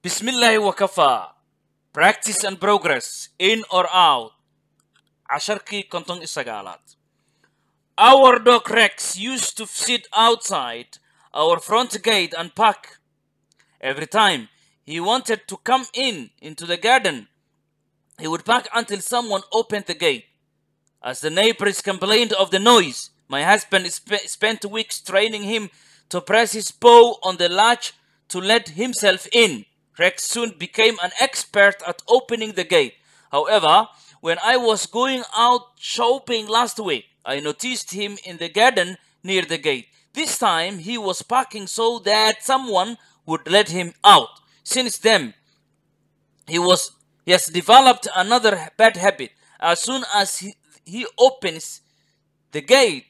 Bismillah wa kafa. Practice and progress, in or out. Asharki kontong isagalat. Our dog Rex used to sit outside our front gate and bark. Every time he wanted to come in into the garden, he would bark until someone opened the gate. As the neighbors complained of the noise, my husband sp spent weeks training him to press his paw on the latch to let himself in. Rex soon became an expert at opening the gate. However, when I was going out shopping last week, I noticed him in the garden near the gate. This time he was parking so that someone would let him out. Since then, he was he has developed another bad habit. As soon as he, he opens the gate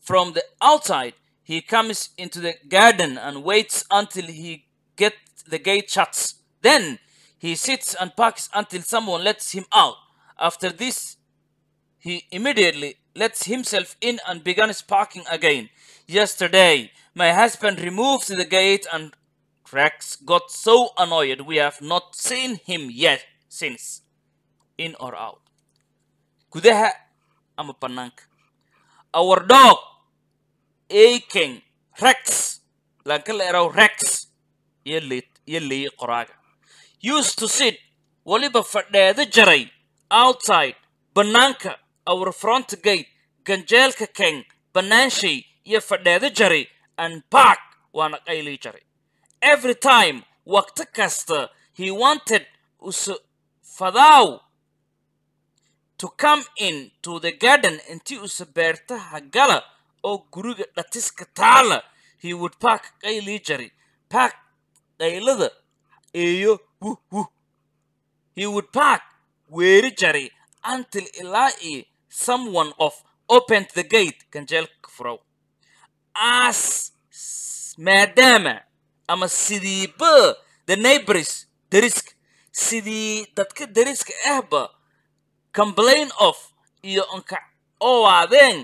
from the outside, he comes into the garden and waits until he gets the gate shuts. Then he sits and parks until someone lets him out. After this, he immediately lets himself in and begins parking again. Yesterday, my husband removes the gate and Rex got so annoyed we have not seen him yet since. In or out. Gudaha ama Our dog, aching Rex, laga la eraw Rex, iyo iyo ley qoraaga used to sit weliba fadheedo jaray outside bannaanka our front gate ganjeelka keng banaanshay iyo fadheedo jaray and park waana qaylii jaray every time waqti kasta he wanted usu usfadaaw to come in to the garden intii usa beertaha gala oo guriga dhatiska taala he would park qaylii jaray bark qaylada iyo wuhwuh he would park weeri jaray until ilaa iyo someone of opened the gate ganjeelka furow as maadaama ama sidiiba the neighbors dariska sidii dadka deriska ahba complain of iyo nka owaadeen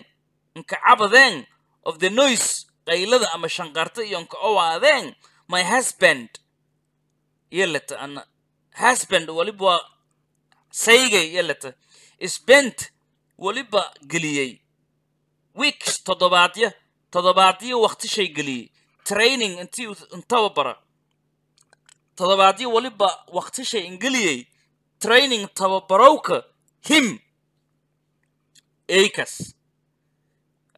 nka cabadeen of the noise qaylada ama shanqarta iyo nka owaadeen my husband yelat ana husband waliba saygay yelat spent waliba geliyey weeks toddobaadya toddobaadyo waktishay geliyey training intii intababara toddobaadyo waliba waktishay ingeliyey training tababarowka him eykas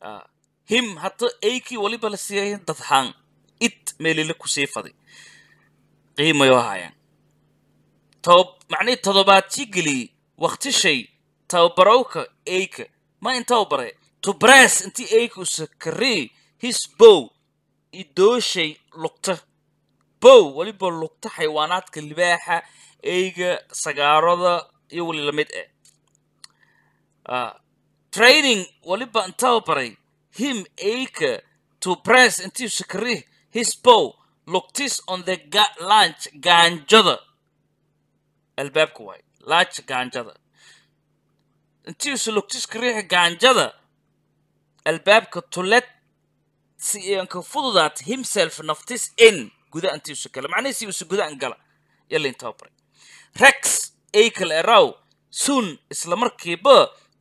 ah, him hata eykii waliba la siiyay dadxaan it meelile kusii faday qiimay macnihi ahaayaan macnihii wakhti shay tababarowka eyka ma intau bare tubrees intii eyka usa his bow idooshay lugta bow weliba lugta xaywaanaadka libaaxa eyga sagaarada iyo weli la eh. ah training weliba intau baray him eyka tubress intii usa karii hisbow lugtis on the lanch gaanjada albaabka waay lanch gaanjada intiisu lugtiska riix gaanjada albaabka tuled si eh, anka fududaat himself naftis in guda intiisu kale macnihiisi usu gudaan gala yalla rex akal erow soon isla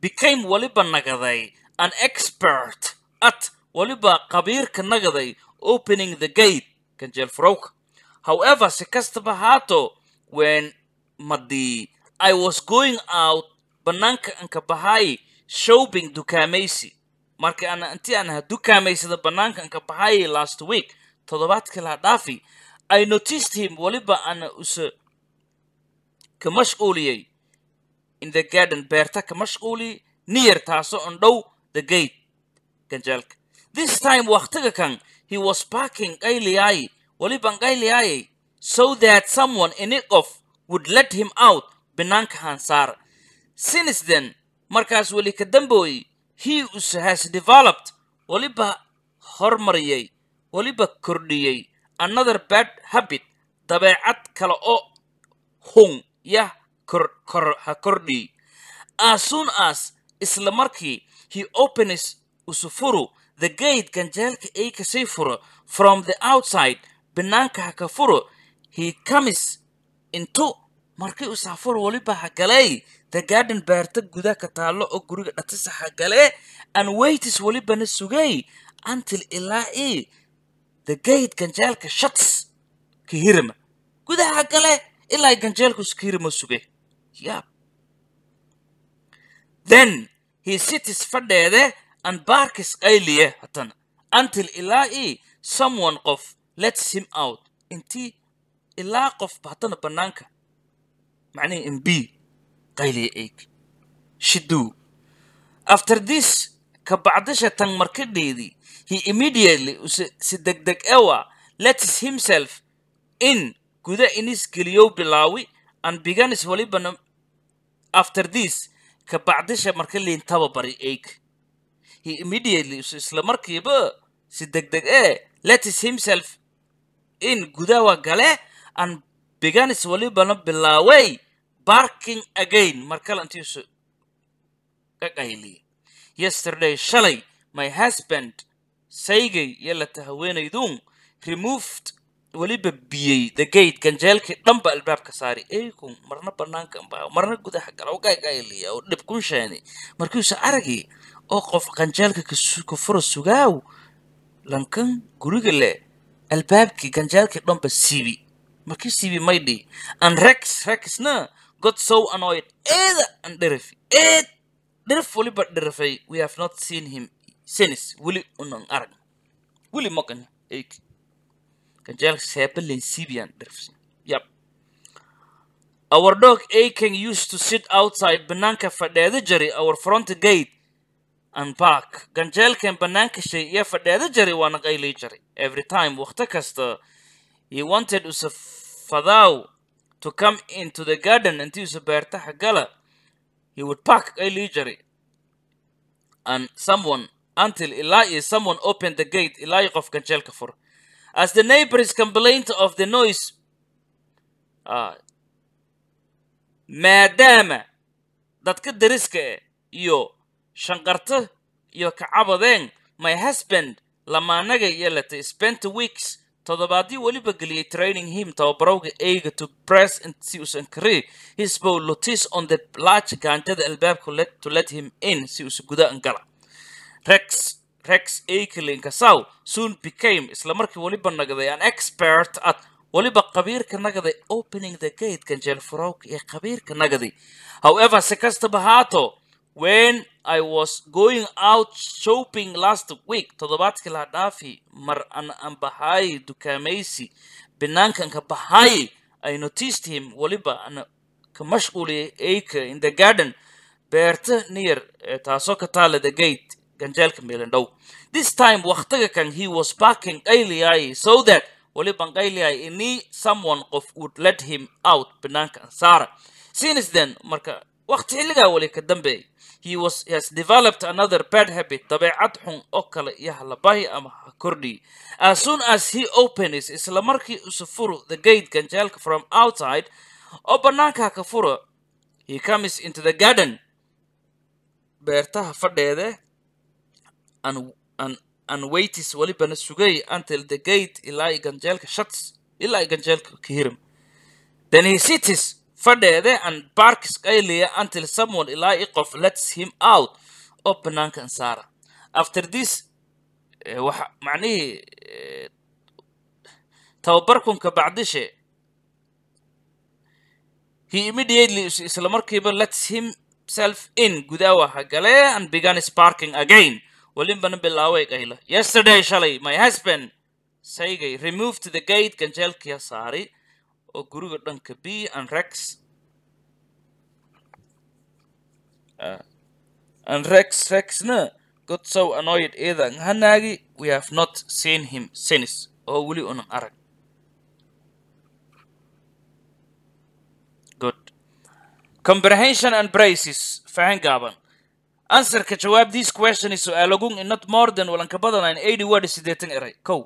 became waliba nagaday an expert at waliba qabiirka nagaday opening the gate kan jailfrowka however si kastaba haato when madi i was going out banaanka anka ka bahay shopping dukaamaysi marka an intii aan aha dukaamaysada banaanka anka ka bahay last week toddobaadkii laa dhaafi i noticed him weliba ana usa ka mashquuliyay in the garden beerta ka mashquuli niyar taaso on dhow the gate ganjaalka this time waktiga kan he was parking Galilee, waliban Galilee, so that someone in it of would let him out banaanka Hansar. Since then, markaas weli ka dambooyey he us has developed waliba hormariyey waliba kordhiyey another bad habit dabeecad kale oo hung yah ha kordhiy as soon as isla he opens usufuru the gate ganjeelka ay ka sii furo from the outside banaanka ha ka furo he comes into markii uu saafuro weliba ha galay the garden baarta guda ka taallo oo guriga dhatisa ha gale and waitis welibana sugay until ilaa ii the gate ganjeelka shats ka hirima gudaha ha gale ilaa ganjeelku iska hirimo sugay yab then he sitis fadheede aan baarkis qayliye eh, haddana until ilaa i someone qof lets him out intii ilaa qof haddana banaanka macnihi imb qayliye eeg eh, shiduu after this ka bacdasha tan markadheedii he immediately si degdeg ewa lets himself in guda inis geliyow bilaawi and beganis walibana after this ka bacdasha marka liintaba bari eeg he immediately isla markiiba si degdeg deg eh, e letis himself in gudaha gale and beganis walibana bilaaway barking again mar kale intiisu ka qayliye yesterday shalay my husband saygay iyo lata removed weliba biyey the gate ganjeelkii dhanba albaabka saari eykun marna banaanka marna gudaha gala gagayliya oo dhib kun sheeni markiisu aragii oo qof ganjaalka ka fura sugaaw lankan guriga leh albaabkii ganjeelkii dhanba siibi markii siibi maydhi an rex rexna god so annoyed eeda an dherifi eed dherif weliba dherifay we have not seen him since weli unan arag weli maqan eeg ganjeelka seebalen siibi an dherifsi yab our dog Aiken used to sit outside Bananka Fadedijari, our front gate, anbark ganjeelkeen bannaanka shay iyo fadheeda jari waana qaylii jari every time wakhti kasta he wanted use fadaaw to come into the garden intii use beerta gala he would park qaylii jari and someone until ilaa iyo someone opened the gate ilaa iyo qof ganjeelka fur as the neighbors complained of the noise ah, maadaama dadka dariska e iyo shanqarta iyo kacabadeen my husband lamaanaga iyo leta spent weeks toddobaadii weliba geliyey training him tababarowga eyga to press si usan kari his lotis on the large gaanjada albaabka let to let him in si usa guda angala rex rex eiklinkasaw soon became isla weliba nagday an expert at weliba qabiirka nagaday opening the gate ganjeel furowka iyo qabiirka nagaday however si kastaba haato when i was going out shopping last week toddobaadkii la dhaafi mar an anbahaay dukaamaysi banaankanka bahaay i noticed him weliba an ka mashquuliyay aka in the garden beerta near eh, taasoo ka taala the gate ganjeelka meelindhow this time wakhtiga kan he was backing qayliyay so that weliban qayliyay ini someone qof would let him out banaanka ansaara since then marka wakti xilligaa weli ka dambeey he was has developed another bad habit dabeecad xun oo kale iyo halabahi ama ha kordhi as soon as he opens isla markii isu furu the gate ganjeelka from outside oo bannaanka ka fura he comes into the garden beertaha fadheede an waitis welibana sugay until the gate ilaa ganjeelka shuts ilaa ganjeelka ka hiram then he sits fadheede an and bark skylia until someon ilaa i qof lets him out oo banaankan ansaara after this eh, waxa macnihii eh, tababarkunka bacdishe he immediately isla markiiba lets himself in gudaawa ha gale and began sparking again walinbana bilaaway gayla yesterday shalay my husband saygay remove to the gate ganjeelkiya saari oo guriga dhanka b anrex anrex ah, rexna godsow anoyed eedan hanaagi we have not seen him since oo weli unan arag good comprehension and braces fahan gaaban answerka jawaab this question is su'aalagun in not more than walanka badanayn eighty word siddeetan eray kow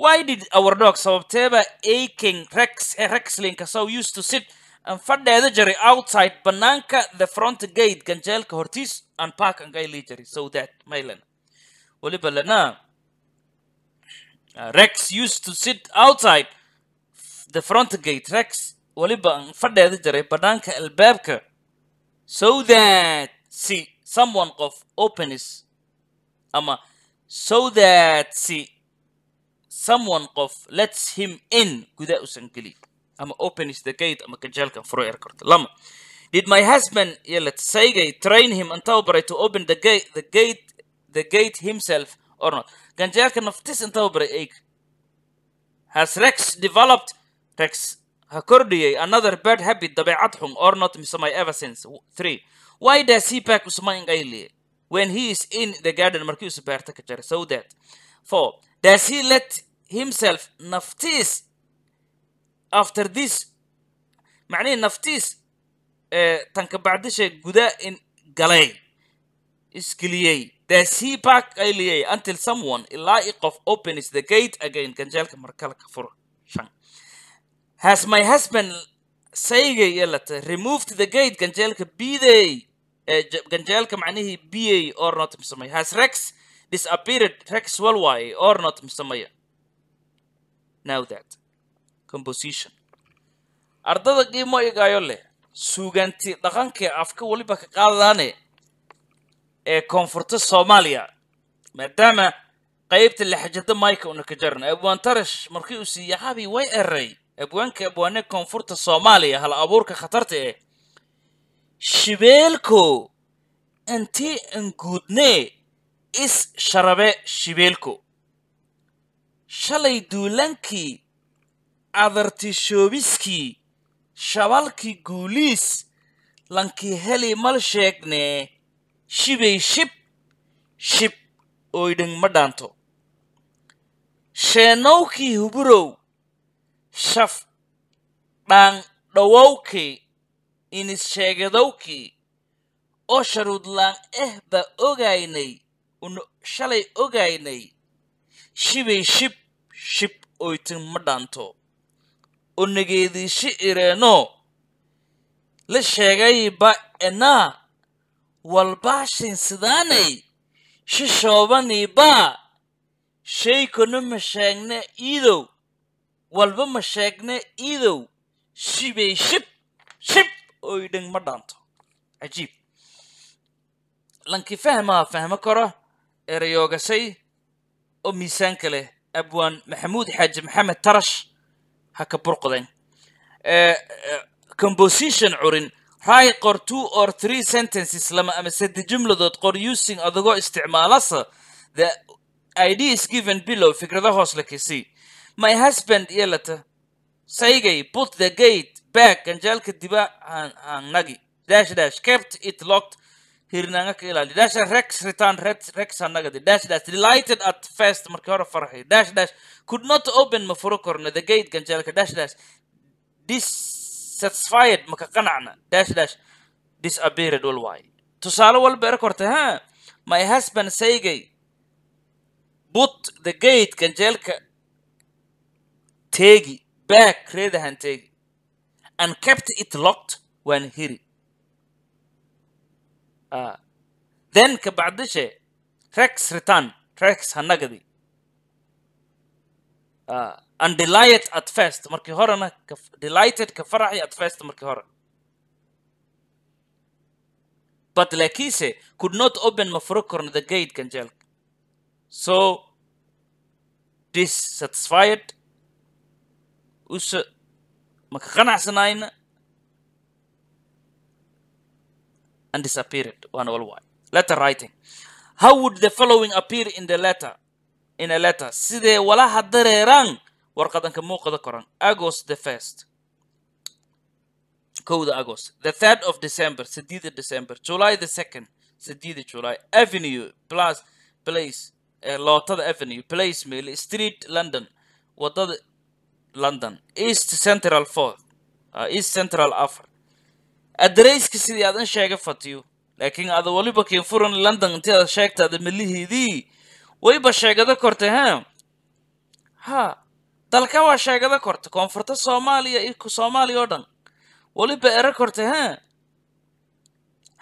Why did our dog sababteeba aching Rex, Rexlinka so used to sit and fadheeda jiray outside banaanka the front gate ganjeelka hortiis aan parkanka ay jiray so that maylana weliba lana rex used to sit outside the front gate rex weliba aan fadheeda jiray banaanka albaabka so that si someone of openis ama so that si someone qof lets him in gudaa usan gelin ama open the gate ama kajaalkan furo er karto lama did my husband iyo saygay train him intaa to open the gate the gate the gate himself or not ganjaalka naftiis intaa baray has rex developed rex ha kordhiyay another bad habit dabeecad xun or not mise my ever since three why does he back usma when he is in the garden markii usubaarta ka jara so that four does he let himself naftiis after this macnihii naftiis tankabacdisha guda in galay isgeliyey daashii back ayliyay until someone ilaa i qof the gate again ganjeelka markale ka fura shan has my husband saygay iyo removed the gate ganjeelka biday ganjeelka macnihii biyay or not misamaya has rex disappeared rex walwaay or not misamaya now that composition ardada qiimo igaayo leh suugaanti dhaqankee afka weliba ka qaadadaane ee koonfurta soomaaliya maadaama qaybta laxajada mayka una ka jaran abwaan tarash markii uu siiyey xabi way erray abwaanka abwaane koonfurta soomaaliya hal abuurka khatarta eh shibeelko intii anguudnee is sharabe shibeelko shalay duulaankii adartishoobiskii shabalkii guuliis lankii heli mal sheegnee shibay shib shib oydhang ma dhaanto sheenowkii huburow shaf dhaang dhowowkii inis sheegadowkii oo sharuudlaan ah eh baa ogaynay una shalay ogaynay shibay shib shib oytin ma dhaanto onageediishi ireenoo la sheegayba enaa walbaashin sidaanay shishoobaniibaa sheykona ma sheegne iidow walba ma sheegne iidow shibay shib shib oydhin ma dhaanto cajiib lankii fahmaha fahmo kara erayoogasay oo miisaanka leh abwaan maxamuud xaaji maxamed tarash ha ka burqdayn e, e, composition curin ry qor two or three sentences lama ama sade jumladood qor using adagoo isticmaalasa the idea is given below fikrada hoos la kasii my husband yelata saygay put the gate back ganjaalka diba nagi dash dash kept it locked hirnaanga ka ilaali dash rex return rex annaga dash dash delighted at first markii hore farxay dash dash could not open ma furo korno the gate ganjeelka dash dash dissatisfied maka qanacna dash dash disappeared wal tusaale walba era korta ha my husband saygay but the gate ganjeelka teegi back reedahan teegi and kept it locked waan hiri Ah. then ka bacdishe tax return tax ha nagdi uh, ah. and delight at first markii horena delighted ka faraxi at first markii hore but laakiinse could not open ma korna the gate ganjeelka so dissatisfied usa maka qanacsanaayna and disappeared waana walwaay letter writing how would the following appear in the letter in a letter sidee walaha dareeraan warqadanka muuqada koran agost the first kowda agost the third of december sideeda december july the second sideeda july avenue plus place eh, lootada avenue place mill street london wadada london east central fourth ah, east central afar adarayska sidii aadan sheega fatiyo laakiin ada waliba kinfuran london inti aad sheegtaada melihiidii wayba sheegada korta ha ha dalka waa sheegada korta koonfurta soomaaliya iyo soomaaliya oo dhan weliba ero korta ha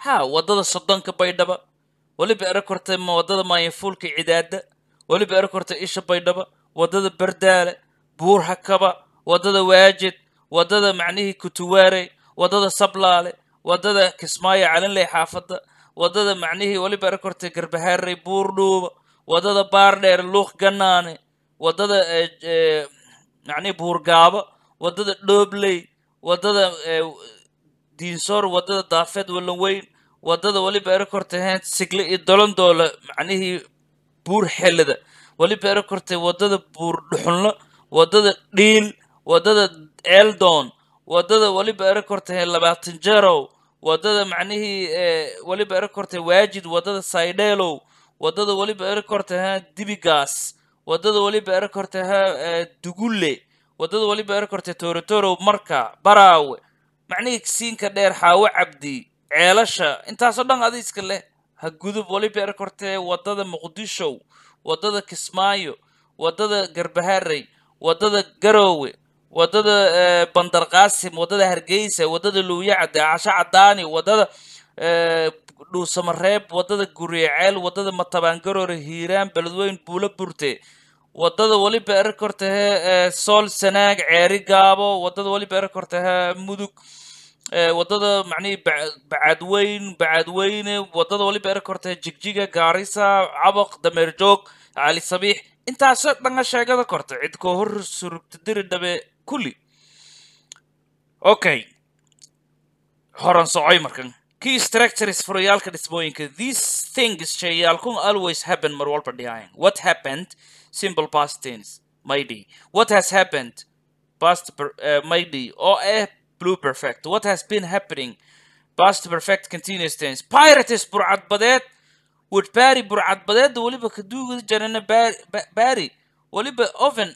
ha waddada sodonka baydhaba weliba ero korta waddada maayanfuulka cidaada weliba ero kortay isha baydhaba waddada berdaale buur hakaba waddada waajid waddada macnihii kutuwaare wadada sablaale wadada kismaayo calinley xaafadda wadada macnihii weliba rekortay garbahaarey buurdhuuba wadada baardheer luuq ganaane wadada eh, eh, macnihii buurgaabo wadada dhoobley wadada eh, diinsoor wadada daafeed walanweyn wadada weliba rekortay heent sigle iyo dolondoola macnihii buur xellada weliba rekortay wadada buur dhuxunlo wadada dhiil wadada eeldoon wadada weliba ere kortahe labaatan jarow wadada macnihii weliba ere kortahe waajid wadada saydheelow wadada weliba ere kortaha dibigaas wadada weliba ere kortaha dugulle wadada weliba ere kortahe toorotorow marka baraawe macnihii kisiinka dheer xaawo cabdi ceelasha intaasoo dhan adi leh ha gudub weliba ere kortahe wadada muqdishow wadada kismaayo wadada garbaharey wadada garowe wadada eh, bandar qaasim wadada hargeysa wadada luuyacade casho cadaani wadada eh, dhuusamareeb wadada guriyeceel wadada matabaangaroore hiiraan beledweyn buulo burte wadada weliba erakortahe eh, sool sanaag ceeri gaabo wadada weliba erakortahe mudug wadada macnihii bacadweyn bacadweyne wadada waliba erakortahe jigjiga gaarisa caboq dameerjoog cali sabiix intaasoo dhanga sheegada korta cid koo hor surugtadiri dhabe kulli okay horan socoy markan key structures furayaalka dhismooyinka these things shayal kun always happen mar walba dhihayan what happened simple past tense maybe what has happened past per, uh, maybe oo eh blue perfect what has been happening past perfect continuous tense pirates burcadbadeed wood bari burcadbadeed waliba kaduuga jarana bari waliba oven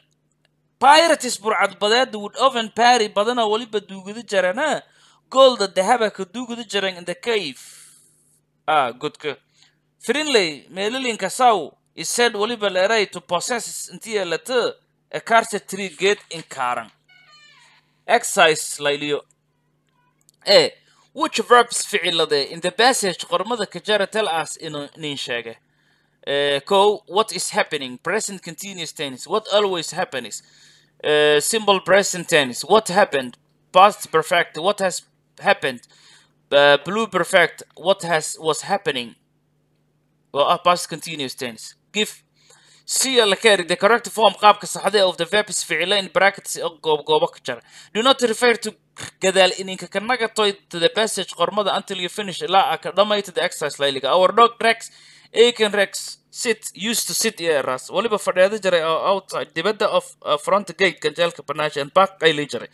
pirates burcadbadeeda would oven parry badanaa weliba duugida jarana goolda dahaba ka duugida jaran in the cave ah godka frinley meelilinka saw is weliba leeray to possess intii lata a carter tree gate in karan exercise layliyo e eh, which verbs ficilade in the passage qormada ka jara tell us inuu nin sheega Uh, eh, ko what is happening present continuous tense what always happens uh, simple present tense what happened past perfect what has happened uh, blue perfect what has was happening well uh, past continuous tense give C la the correct form qaabka saxda of the verb is ficilo in brackets jar uh, do not refer to gadaal ininka ka nagatoy to the passage qormada until you finish ilaa ka dhamayto the exercise our dog rex Aiken rex sit used to sit eras waliba fadheeda jiray oo outside dibadda of uh, front gateka jeelka banaasha and back ay jiray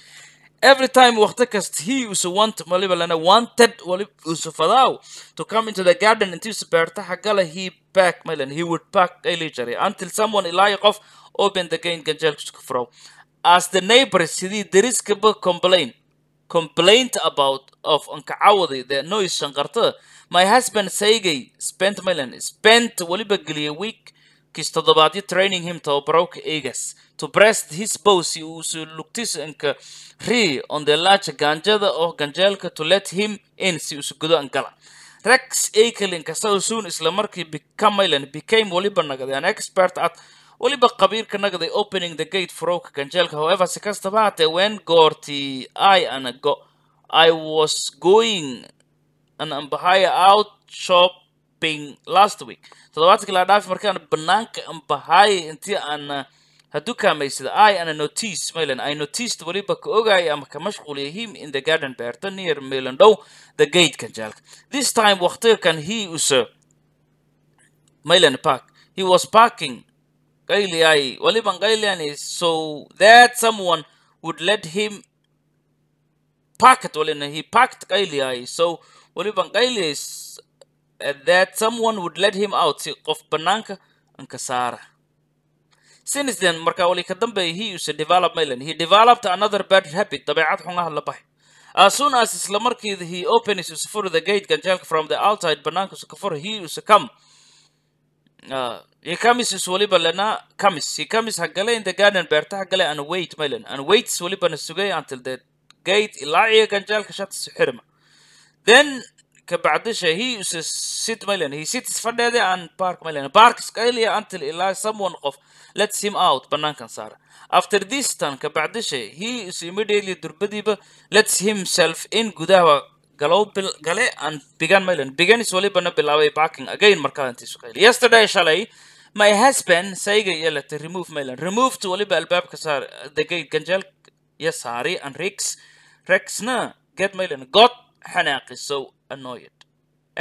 every time wakti kasta he usa want waliba lana wanted waliba usa to come into the garden intiisa beerta xaggale he back malan he would back ay jiray until someone ilaayo qof open the gate ganjeelka suka furow as the neighbors sidii deriskaba complain complained about of ankacawadi the noise shanqartada my husband saygay spent milan spent weliba geliyay week kis toddobaadyo training him tababarowka egas to breast his bow si uu soo lugtisanka re on the large ganjada oo oh, ganjeelka to let him in si usu godo angala rex akelin kasao soon isla markii became milan became weliba nagade expert at weliba qabiirka nagday opening the gate furowka ganjeelka however si kastaba hatee wen goortii i anago i was going an ambahaya out shopping last week toddobaadkii laa dhaafi markaan banaanka ambahaya intii aan hadukaamaysada i ana notice maylan i noticed weliba ka ogaya ama ka mashquuliyay him in the garden beerta near maylan the gate ganjeelka this time waqtiga kan he use maylan park he was parking Gailiai, Waliban Gailian is so that someone would let him packed Walina, he packed Gailiai. So Waliban Gaili is eh, that someone would let him out, si qof banaanka ankasaara. Since then, marka wali ka dambeeyay he used to develop Milan. He developed another bad habit, dabeecad xun la baxay. As soon as isla markii he opens us for the gate ganjeelka from the outside banaanka usa ka for he usa come. Uh, kamiss waliba lena kamis kamis hagale in the garden beerta hagale an wait mylen an waits weliba sugay until the gate ilaa iyo ganjaalka shatisa xirma then kabacdisha he usa sit mylen he sits fadheede an park mylen park skylia until ilaa someone qof lets him out banaankan saara after this tan kabacdisha he is immediately durbadiiba lets himself in gudahba gale aan began mylan begans welibana bilaabay backing again markaaantiisu shalay my husband sayga iyo lete remove mylan removed weliba albaabka saar the ganjeel iyo saari and rex rexna get mylan god xanaaqi so annoyed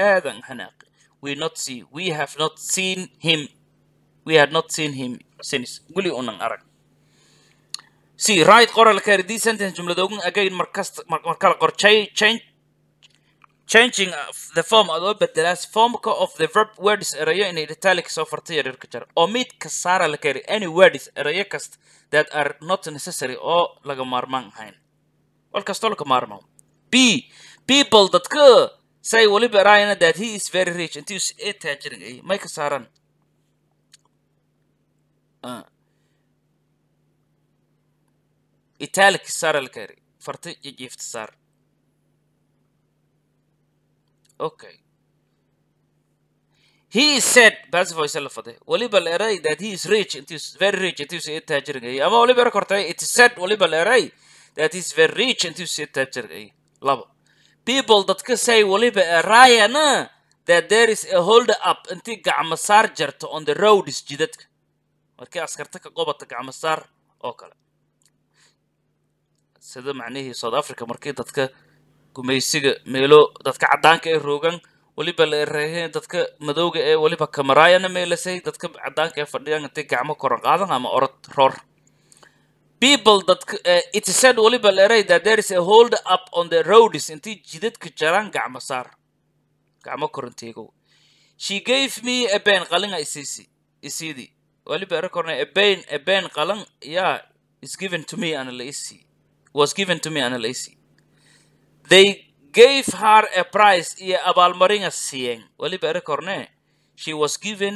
aadan xanaaqi we not see we have not seen him we had not seen him since weli unan arag see right qoral ka recent sentence jumlad ogun again markas markala qor change changing uh, the form aad oo formka of the verb words erayo inay dhitaali kasoo farta yaryarka jar omit ka saara la kari any words erayo kasta that are not necessary oo laga maarmaan ahayn wal kastoo laga maarmaan b people dadka say waliba erayana that he is very rich intii ee eh, taajirin ay eh, may ka saaran uh. italic saara la kari farta iyo saar Okay. He is said baasivoise la faday weliba la eray that he is rich it is very rich intuu sii taajirgayay ama weliba erag hortay it is said weliba la eray that is very rich intuu sii taajirgayay labo people dadka say weliba erayana that there is a hold up intii gacma saar jarto on the roads jidadka markii askarta ka qobata gacma saar oo kale sida macnihii south africa markii dadka gumaysiga meelo dadka caddaanka ee roogan weliba la erahe dadka madowga ee weliba kamaraayana meelasay dadka caddaanka ee fadhiyaan intay gacmo koran qaadan ama orod roor people dadka eh, it weliba la eray that there is a hold up on the roads intii jidadka jaraan gacmo saar gacmo koranteegow she gave me a ben qalinga isiisi isiidi weliba era ben a ben qalan yeah is given to me ana la isi was given to me ana la isi They gave her a prize iyo abaalmarin siiyeen weliba ere she was given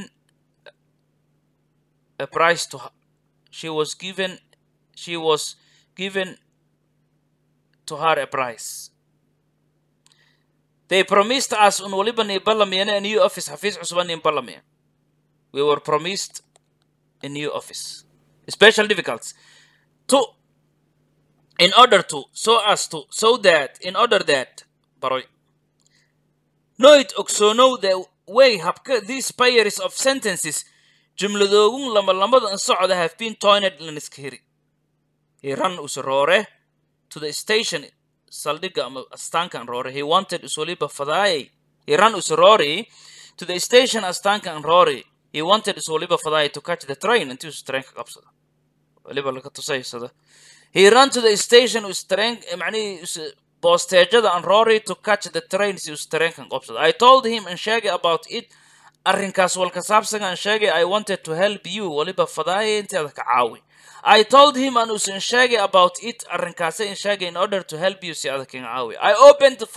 a prize to she was given she was given to her a prize they promised us un weliba ni ballamiyeen a new office xafiis cusuban in ballamiya we were promised a new office special difficulties to in order to so as to so that in order that baroy know it ogsoonow the way habka these pairs of sentences jumladoogun lama lamadan socda have been toined laniska heri he ran usroore to the station saldhiga ama astaankan roore he wanted usuliba fadaayay he ran usroore to the station astaankan roore he wanted usuliba fadaayay to catch the train intii usu qabsada waliba laga tusaysada he ran to the station eh, manii eh, boosteejada and rory to catch the train si us tareenkan qabsado i told him an sheegay about it arrinkaas walkasaabsiga an sheegay i wanted to help you weliba fadaaya inteeda ka caawi i told him an usan sheegay about it arrinkaase eh, in sheegay in order to help you si adakan caawi i opened the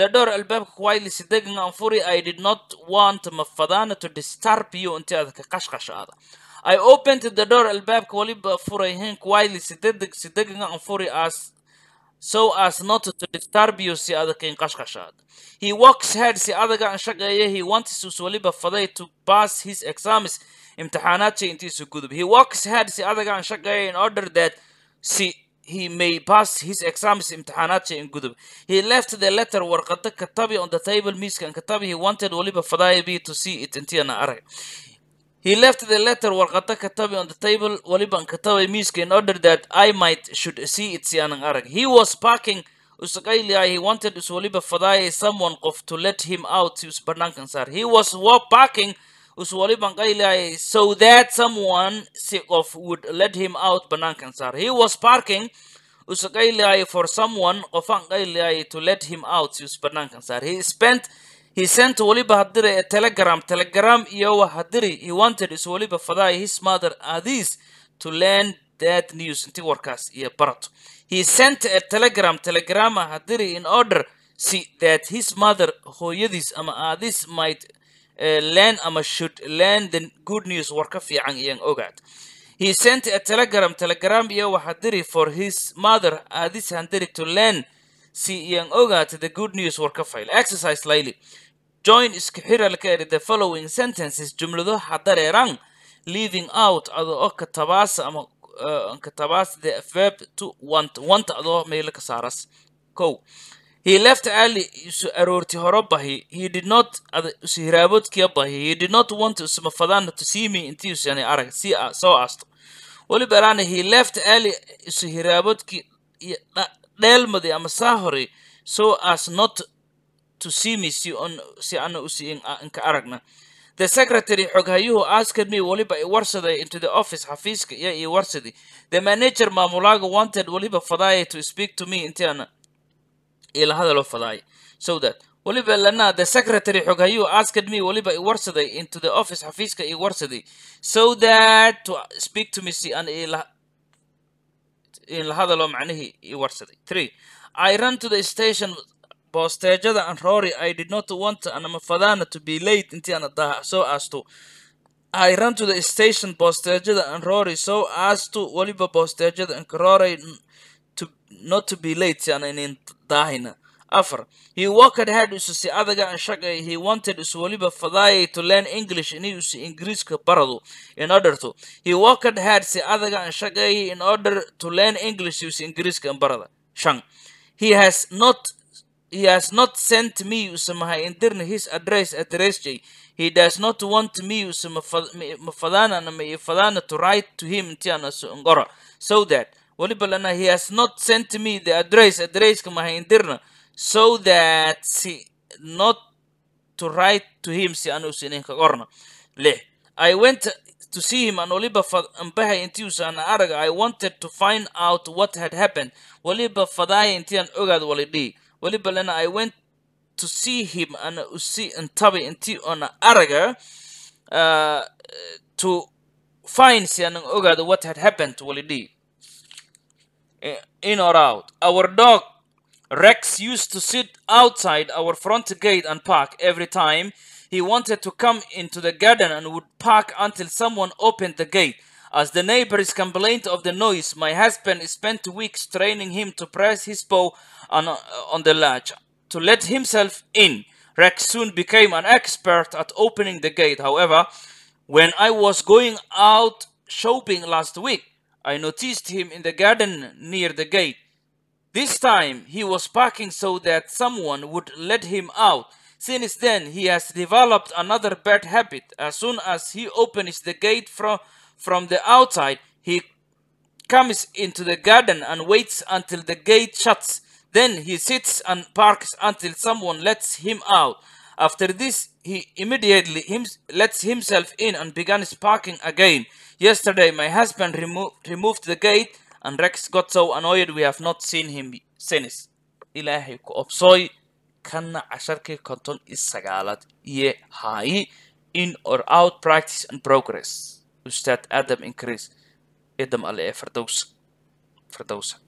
the door albaabka quietly si degan an fury i did not want mafadaana to disturb you inte adaka qashqash aada I opened the door albaabka waliba furayhayn quietly si degdeg si furi as so as not to disturb you si adag qashqashaad he walks head si adaga aan shaqeeya he wants us waliba faday to pass his exams imtixaanaadka intiisa gudub he walks head si adaga aan shaqeeya in order that si he may pass his exams imtixaanaadka in gudub he left the letter warqada katabi on the table miiskan katabi he wanted waliba fadaya be to see it intiana arag He left the letter warqada katabay on the table waliban katabay miiska in order that I might should see it si aanan arag. He was parking usaqayliya he wanted us waliba fadaaya someone qof to let him out si us banaankan saar. He was parking us waliban qayliya so that someone si qof would let him out banaankan saar. He was parking usaqayliya for someone qofan qayliya to let him out si us banaankan saar. He spent He sent waliba hadire a telegram, telegram iyo hadiri. He wanted is waliba father his mother Adis to learn that news. Inti warkas iyo barato. He sent a telegram, telegram hadiri in order see that his mother hooyadiis ama Adis might uh, learn ama should learn the good news warka fiican iyang ogaad. He sent a telegram, telegram iyo hadiri for his mother Adis handiri to learn see iyang ogaad the good news warka file. Exercise lightly join isku xiralkeeda the following sentences jumlado hadareeraan leaving out adoo katabaas ama eh, katabaas the verb to want want adoo meelo ka saaras kow he left early isu aroorti horo bahi he did not isu hiraaboodkiya bahi he did not want isuma fadaan to see me intii isan arag si ah, soo aasto weliba eraana he left early isu hiraaboodkii dheelmadi ama saa hore so as not to see si on si ana usi inka ah, aragna the secretary xoghayuhu asked me weliba i warsaday into the office xafiiska iyo ii warsadi the manager maamulaaga wanted weliba fadaaye to speak to me intiana ila hadalo fadaaye so that weliba lana the secretary xoghayuhu asked me weliba i warsaday into the office xafiiska ii warsaday so that to speak to me si ana in la hadalo macnihii ii warsaday three i run to the station bosteejada aan rory i did not want an mafadana to be late intii ana daahac soo aasto i ran to the station bosteejada aan rory soo aasto weliba bosteejada anka rory not to be late si ana inayn daahayna afar he walked head isu si adaga an shaqay he wanted isu weliba fadaayay to learn english inay isu ingiriiska barado in order to he walked head si adaga an shaqay in order to learn english isu ingiriiska barada shan he has not He has not sent me usamaha indirna his address address He does not want me usamafadana na maifadana to write to him tiana ngora. So that walibalana he has not sent me the address address kamaha indirna so that si not to write to him si anu sinin ka qorna. I went to see him and waliba ambahay intii usan araga I wanted to find out what had happened. Waliba fadaya intii ogaad walidhi welibalena i went to see him ana usi intaba intii oona araga uh, to find si aanan ogaado what had happened walidii in or out our dog rex used to sit outside our front gate and park every time he wanted to come into the garden and would park until someone opened the gate As the neighbors complained of the noise, my husband spent weeks training him to press his paw on, uh, on the latch to let himself in. Rex soon became an expert at opening the gate. However, when I was going out shopping last week, I noticed him in the garden near the gate. This time he was barking so that someone would let him out. Since then, he has developed another bad habit. As soon as he opens the gate from from the outside, he comes into the garden and waits until the gate shuts. Then he sits and parks until someone lets him out. After this, he immediately him lets himself in and begins parking again. Yesterday, my husband remo removed the gate, and Rex got so annoyed we have not seen him since. Ilaahay ku obsooy kana casharkii konton is sagalat ye haayi in or out practice and progress ustaad adam increase idam ale ee firdowsa firdowsa